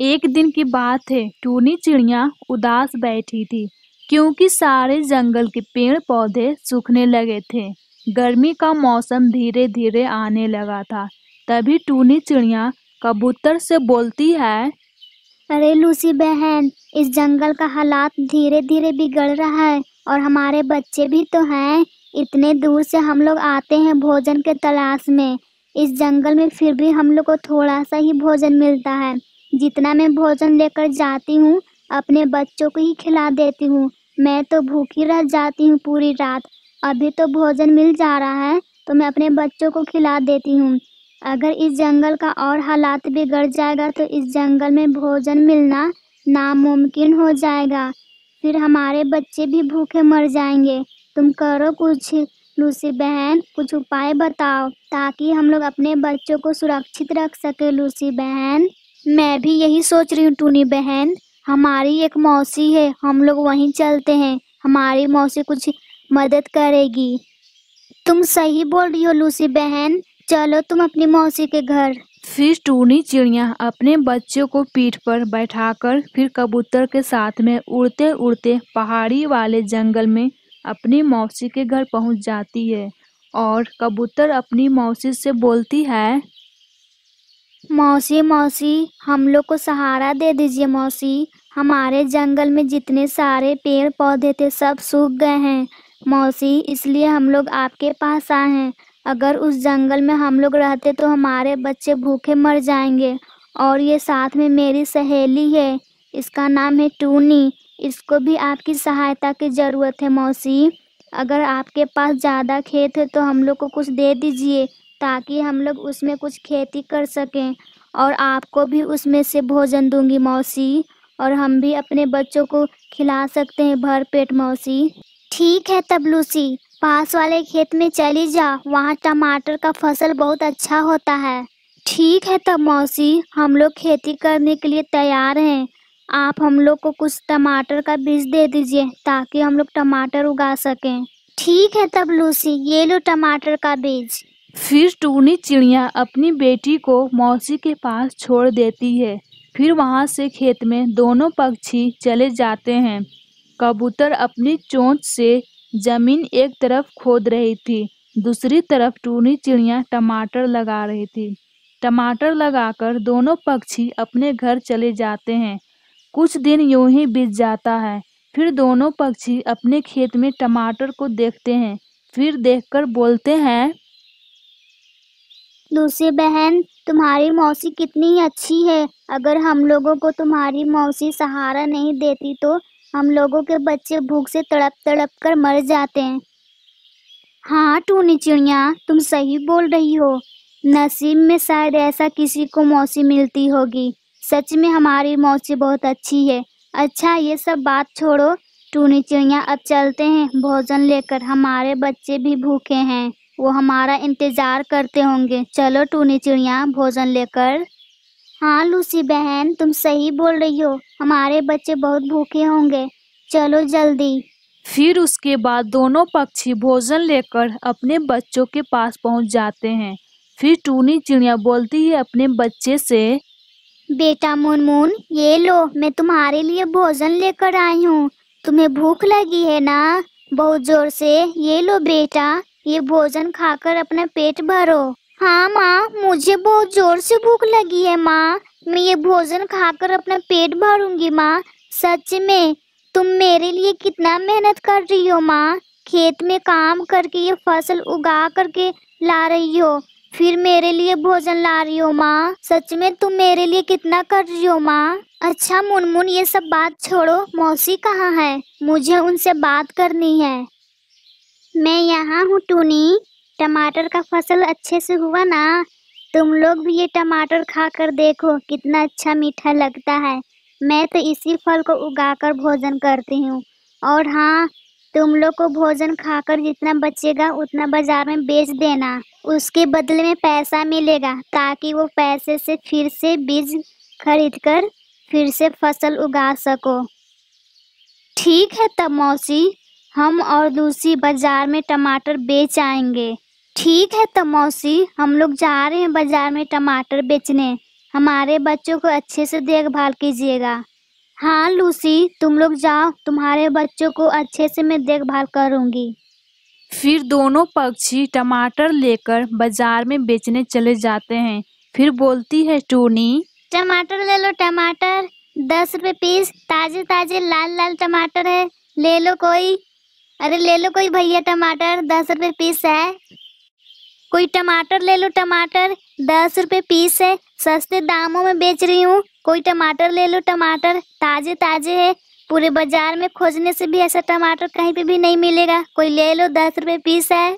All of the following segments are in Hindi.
एक दिन की बात है टूनी चिड़िया उदास बैठी थी क्योंकि सारे जंगल के पेड़ पौधे सूखने लगे थे गर्मी का मौसम धीरे धीरे आने लगा था तभी टूनी चिड़िया कबूतर से बोलती है अरे लूसी बहन इस जंगल का हालात धीरे धीरे बिगड़ रहा है और हमारे बच्चे भी तो हैं इतने दूर से हम लोग आते हैं भोजन के तलाश में इस जंगल में फिर भी हम लोग को थोड़ा सा ही भोजन मिलता है जितना मैं भोजन लेकर जाती हूँ अपने बच्चों को ही खिला देती हूँ मैं तो भूखी रह जाती हूँ पूरी रात अभी तो भोजन मिल जा रहा है तो मैं अपने बच्चों को खिला देती हूँ अगर इस जंगल का और हालात बिगड़ जाएगा तो इस जंगल में भोजन मिलना नामुमकिन हो जाएगा फिर हमारे बच्चे भी भूखे मर जाएंगे तुम करो कुछ लूसी बहन कुछ उपाय बताओ ताकि हम लोग अपने बच्चों को सुरक्षित रख सके लूसी बहन मैं भी यही सोच रही हूँ टूनी बहन हमारी एक मौसी है हम लोग वहीं चलते हैं हमारी मौसी कुछ मदद करेगी तुम सही बोल रही हो लूसी बहन चलो तुम अपनी मौसी के घर फिर टूनी चिड़िया अपने बच्चों को पीठ पर बैठाकर फिर कबूतर के साथ में उड़ते उड़ते पहाड़ी वाले जंगल में अपनी मौसी के घर पहुंच जाती है और कबूतर अपनी मौसी से बोलती है मौसी मौसी हम लोग को सहारा दे दीजिए मौसी हमारे जंगल में जितने सारे पेड़ पौधे थे सब सूख गए हैं मौसी इसलिए हम लोग आपके पास आए हैं अगर उस जंगल में हम लोग रहते तो हमारे बच्चे भूखे मर जाएंगे और ये साथ में मेरी सहेली है इसका नाम है टूनी इसको भी आपकी सहायता की ज़रूरत है मौसी अगर आपके पास ज़्यादा खेत है तो हम लोग को कुछ दे दीजिए ताकि हम लोग उसमें कुछ खेती कर सकें और आपको भी उसमें से भोजन दूंगी मौसी और हम भी अपने बच्चों को खिला सकते हैं भर पेट मौसी ठीक है तब लूसी पास वाले खेत में चली जा वहाँ टमाटर का फसल बहुत अच्छा होता है ठीक है तब मौसी हम लोग खेती करने के लिए तैयार हैं आप हम लोग को कुछ टमाटर का बीज दे दीजिए ताकि हम लोग टमाटर उगा सकें ठीक है तब लूसी ये लो टमाटर का बीज फिर टूनी चिड़िया अपनी बेटी को मौसी के पास छोड़ देती है फिर वहाँ से खेत में दोनों पक्षी चले जाते हैं कबूतर अपनी चोंच से जमीन एक तरफ खोद रही थी दूसरी तरफ टूनी चिड़िया टमाटर लगा रही थी टमाटर लगाकर दोनों पक्षी अपने घर चले जाते हैं कुछ दिन यूं ही बीत जाता है फिर दोनों पक्षी अपने खेत में टमाटर को देखते हैं फिर देखकर बोलते हैं लूसी बहन तुम्हारी मौसी कितनी अच्छी है अगर हम लोगों को तुम्हारी मौसी सहारा नहीं देती तो हम लोगों के बच्चे भूख से तड़प तड़प कर मर जाते हैं हाँ टूनी चिड़िया तुम सही बोल रही हो नसीब में शायद ऐसा किसी को मौसी मिलती होगी सच में हमारी मौसी बहुत अच्छी है अच्छा ये सब बात छोड़ो टूनी चिड़िया अब चलते हैं भोजन लेकर हमारे बच्चे भी भूखे हैं वो हमारा इंतज़ार करते होंगे चलो टूनी चिड़िया भोजन लेकर हाँ लूसी बहन तुम सही बोल रही हो हमारे बच्चे बहुत भूखे होंगे चलो जल्दी फिर उसके बाद दोनों पक्षी भोजन लेकर अपने बच्चों के पास पहुंच जाते हैं फिर टूनी चिड़िया बोलती है अपने बच्चे से बेटा मुनमुन ये लो मैं तुम्हारे लिए भोजन लेकर आई हूँ तुम्हें भूख लगी है ना बहुत जोर से ये लो बेटा ये भोजन खाकर अपना पेट भरो हाँ माँ मुझे बहुत जोर से भूख लगी है माँ मैं ये भोजन खाकर अपना पेट भरूंगी माँ सच में तुम मेरे लिए कितना मेहनत कर रही हो माँ खेत में काम करके ये फसल उगा करके ला रही हो फिर मेरे लिए भोजन ला रही हो माँ सच में तुम मेरे लिए कितना कर रही हो माँ अच्छा मुनमुन ये सब बात छोड़ो मौसी कहाँ है मुझे उनसे बात करनी है मैं यहाँ हूँ टूनी टमाटर का फसल अच्छे से हुआ ना तुम लोग भी ये टमाटर खा कर देखो कितना अच्छा मीठा लगता है मैं तो इसी फल को उगाकर भोजन करती हूँ और हाँ तुम लोग को भोजन खाकर जितना बचेगा उतना बाजार में बेच देना उसके बदले में पैसा मिलेगा ताकि वो पैसे से फिर से बीज खरीद कर फिर से फसल उगा सको ठीक है तब मौसी हम और लूसी बाजार में टमाटर बेच आएंगे ठीक है तो मौसी हम लोग जा रहे हैं बाजार में टमाटर बेचने हमारे बच्चों को अच्छे से देखभाल कीजिएगा हाँ लूसी तुम लोग जाओ तुम्हारे बच्चों को अच्छे से मैं देखभाल करूँगी फिर दोनों पक्षी टमाटर लेकर बाजार में बेचने चले जाते हैं फिर बोलती है टूनी टमाटर ले लो टमाटर दस रुपए पीस ताजे ताजे लाल लाल टमाटर है ले लो कोई अरे ले लो कोई भैया टमाटर दस रुपये पीस है कोई टमाटर ले लो टमाटर दस रुपये पीस है सस्ते दामों में बेच रही हूँ कोई टमाटर ले लो टमाटर ताज़े ताज़े है पूरे बाजार में खोजने से भी ऐसा टमाटर कहीं पे भी नहीं मिलेगा कोई ले लो दस रुपये पीस है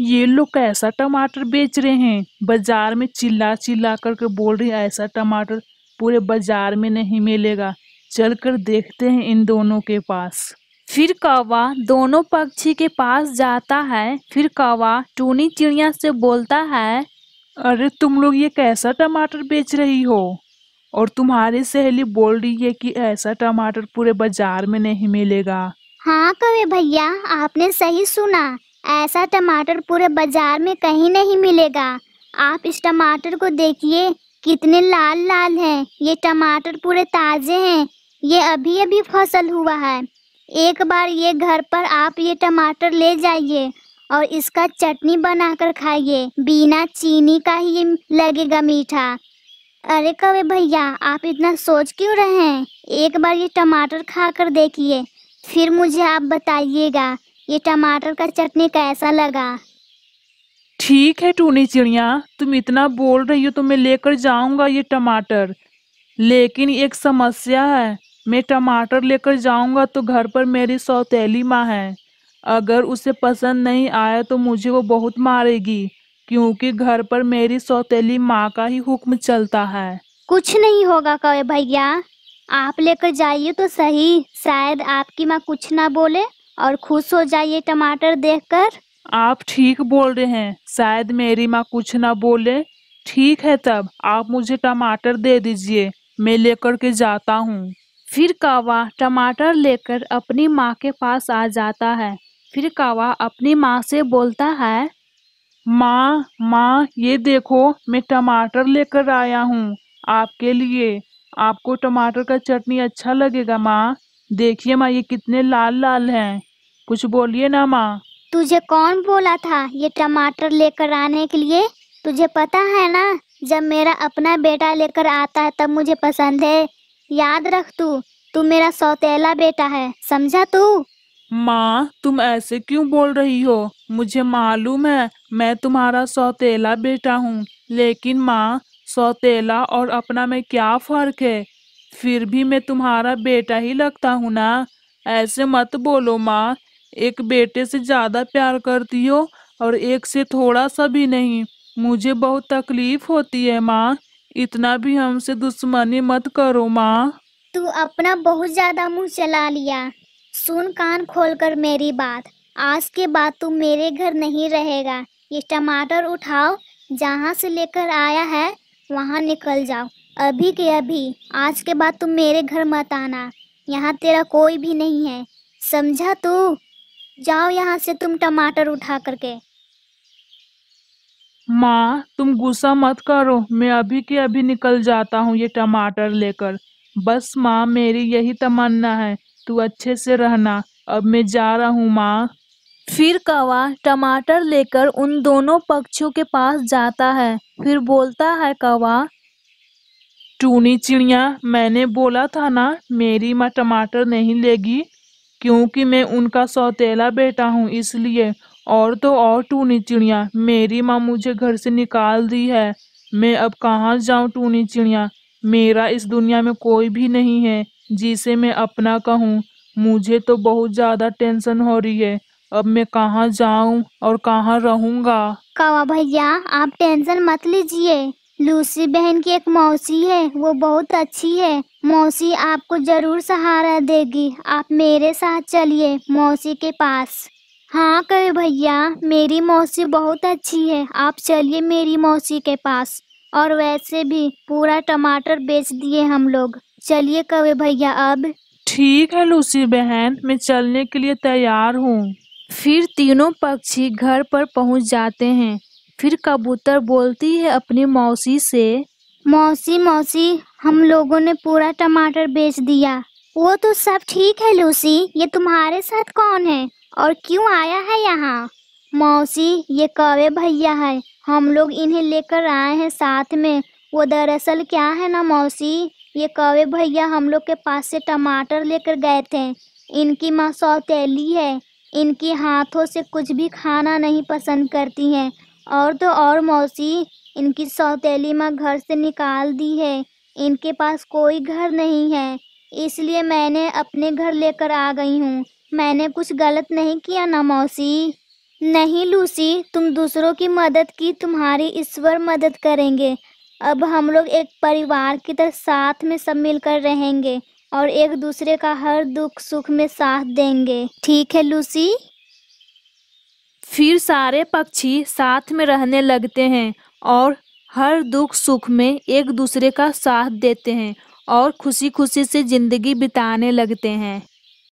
ये लोग कैसा टमाटर बेच रहे हैं बाजार में चिल्ला चिल्ला करके बोल रही ऐसा टमाटर पूरे बाजार में नहीं मिलेगा चलकर देखते हैं इन दोनों के पास फिर कौवा दोनों पक्षी के पास जाता है फिर कौवा टूनी चिड़िया से बोलता है अरे तुम लोग ये कैसा टमाटर बेच रही हो और तुम्हारी सहेली बोल रही है कि ऐसा टमाटर पूरे बाजार में नहीं मिलेगा हाँ कवे भैया आपने सही सुना ऐसा टमाटर पूरे बाजार में कहीं नहीं मिलेगा आप इस टमाटर को देखिए कितने लाल लाल हैं ये टमाटर पूरे ताज़े हैं ये अभी अभी फसल हुआ है एक बार ये घर पर आप ये टमाटर ले जाइए और इसका चटनी बनाकर खाइए बिना चीनी का ही लगेगा मीठा अरे कवे भैया आप इतना सोच क्यों रहे हैं एक बार ये टमाटर खा कर देखिए फिर मुझे आप बताइएगा ये टमाटर का चटनी कैसा लगा ठीक है टूनी चिड़िया तुम इतना बोल रही हो तो मैं लेकर जाऊंगा ये टमाटर लेकिन एक समस्या है मैं टमाटर लेकर जाऊंगा तो घर पर मेरी सौतेली माँ है अगर उसे पसंद नहीं आया तो मुझे वो बहुत मारेगी क्योंकि घर पर मेरी सौतेली माँ का ही हुक्म चलता है कुछ नहीं होगा कवे भैया आप लेकर जाइए तो सही शायद आपकी माँ कुछ ना बोले और खुश हो जाइए टमाटर देखकर आप ठीक बोल रहे हैं शायद मेरी माँ कुछ ना बोले ठीक है तब आप मुझे टमाटर दे दीजिए मैं लेकर के जाता हूँ फिर कावा टमाटर लेकर अपनी माँ के पास आ जाता है फिर कावा अपनी माँ से बोलता है माँ माँ ये देखो मैं टमाटर लेकर आया हूँ आपके लिए आपको टमाटर का चटनी अच्छा लगेगा माँ देखिए माँ ये कितने लाल लाल हैं कुछ बोलिए ना माँ तुझे कौन बोला था ये टमाटर लेकर आने के लिए तुझे पता है ना जब मेरा अपना बेटा लेकर आता है तब मुझे पसंद है याद रख तू तू मेरा सौतेला बेटा है समझा तू माँ तुम ऐसे क्यों बोल रही हो मुझे मालूम है मैं तुम्हारा सौतेला बेटा हूँ लेकिन माँ सौतेला और अपना में क्या फर्क है फिर भी मैं तुम्हारा बेटा ही लगता हूँ ना ऐसे मत बोलो माँ एक बेटे से ज़्यादा प्यार करती हो और एक से थोड़ा सा भी नहीं मुझे बहुत तकलीफ होती है माँ इतना भी हमसे दुश्मनी मत करो माँ तू अपना बहुत ज्यादा मुंह चला लिया सुन कान खोलकर मेरी बात आज के बाद तू मेरे घर नहीं रहेगा ये टमाटर उठाओ जहाँ से लेकर आया है वहाँ निकल जाओ अभी के अभी आज के बाद तुम मेरे घर मत आना यहाँ तेरा कोई भी नहीं है समझा तू जाओ यहाँ से तुम टमाटर उठा करके माँ तुम गुस्सा मत करो मैं अभी के अभी निकल जाता हूँ ये टमाटर लेकर बस माँ मेरी यही तमन्ना है तू अच्छे से रहना अब मैं जा रहा हूँ माँ फिर कौवा टमाटर लेकर उन दोनों पक्षियों के पास जाता है फिर बोलता है कौवा टूनी चिड़िया मैंने बोला था ना मेरी माँ टमाटर नहीं लेगी क्योंकि मैं उनका सौतेला बेटा हूँ इसलिए और तो और टूनी चिड़िया मेरी माँ मुझे घर से निकाल दी है मैं अब कहाँ जाऊँ टूनी चिड़िया मेरा इस दुनिया में कोई भी नहीं है जिसे मैं अपना कहूँ मुझे तो बहुत ज़्यादा टेंशन हो रही है अब मैं कहाँ जाऊँ और कहाँ रहूँगा कावा भैया आप टेंशन मत लीजिए लूसी बहन की एक मौसी है वो बहुत अच्छी है मौसी आपको जरूर सहारा देगी आप मेरे साथ चलिए मौसी के पास हाँ कहे भैया मेरी मौसी बहुत अच्छी है आप चलिए मेरी मौसी के पास और वैसे भी पूरा टमाटर बेच दिए हम लोग चलिए कवे भैया अब ठीक है लूसी बहन मैं चलने के लिए तैयार हूँ फिर तीनों पक्षी घर पर पहुँच जाते हैं फिर कबूतर बोलती है अपनी मौसी से मौसी मौसी हम लोगों ने पूरा टमाटर बेच दिया वो तो सब ठीक है लूसी ये तुम्हारे साथ कौन है और क्यों आया है यहाँ मौसी ये कवे भैया है हम लोग इन्हें लेकर आए हैं साथ में वो दरअसल क्या है ना मौसी ये कवे भैया हम लोग के पास से टमाटर लेकर गए थे इनकी माँ सौतेली है इनकी हाथों से कुछ भी खाना नहीं पसंद करती हैं और तो और मौसी इनकी सौतेली माँ घर से निकाल दी है इनके पास कोई घर नहीं है इसलिए मैंने अपने घर लेकर आ गई हूँ मैंने कुछ गलत नहीं किया ना मौसी नहीं लूसी तुम दूसरों की मदद की तुम्हारी ईश्वर मदद करेंगे अब हम लोग एक परिवार की तरह साथ में सब मिलकर रहेंगे और एक दूसरे का हर दुख सुख में साथ देंगे ठीक है लूसी फिर सारे पक्षी साथ में रहने लगते हैं और हर दुख सुख में एक दूसरे का साथ देते हैं और खुशी खुशी से ज़िंदगी बिताने लगते हैं